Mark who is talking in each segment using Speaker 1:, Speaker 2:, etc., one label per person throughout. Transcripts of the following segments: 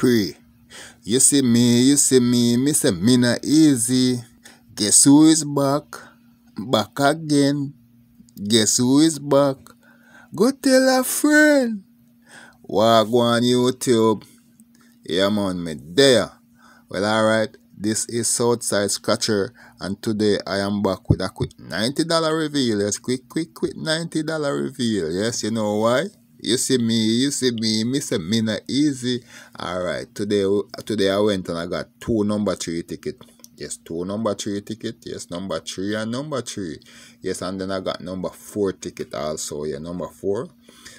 Speaker 1: pray. You see me, you see me, me say me not easy. Guess who is back? Back again. Guess who is back? Go tell a friend. Wag on YouTube. Yeah man, me there. Well alright, this is Southside Scratcher and today I am back with a quick $90 reveal. Yes, quick, quick, quick $90 reveal. Yes, you know why? you see me you see me me say me not easy all right today today i went and i got two number three ticket yes two number three ticket yes number three and number three yes and then i got number four ticket also yeah number four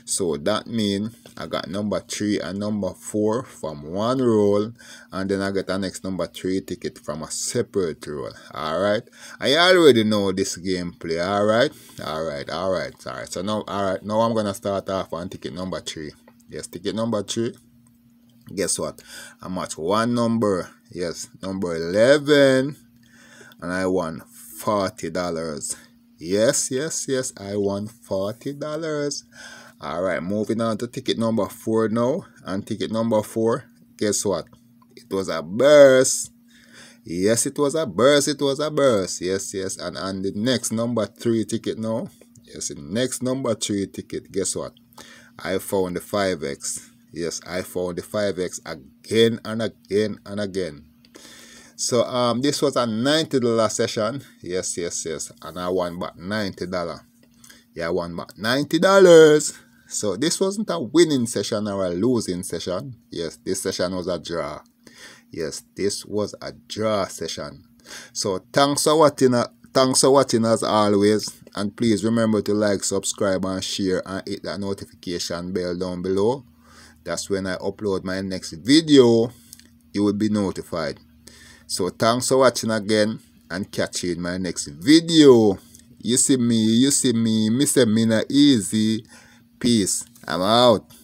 Speaker 1: so that means I got number 3 and number 4 from one roll and then I get the next number 3 ticket from a separate roll alright I already know this gameplay alright alright alright alright so now alright now I'm gonna start off on ticket number 3 yes ticket number 3 guess what I match one number yes number 11 and I won $40 yes yes yes I won $40 all right moving on to ticket number four now and ticket number four guess what it was a burst yes it was a burst it was a burst yes yes and on the next number three ticket now yes the next number three ticket guess what i found the 5x yes i found the 5x again and again and again so um this was a 90 dollar session yes yes yes and i won back 90 dollar yeah i won back 90 dollars so this wasn't a winning session or a losing session. Yes, this session was a draw. Yes, this was a draw session. So thanks for watching. Uh, thanks for watching as always. And please remember to like, subscribe, and share and hit that notification bell down below. That's when I upload my next video. You will be notified. So thanks for watching again and catch you in my next video. You see me, you see me, Mr. Mina Easy. Peace. I'm out.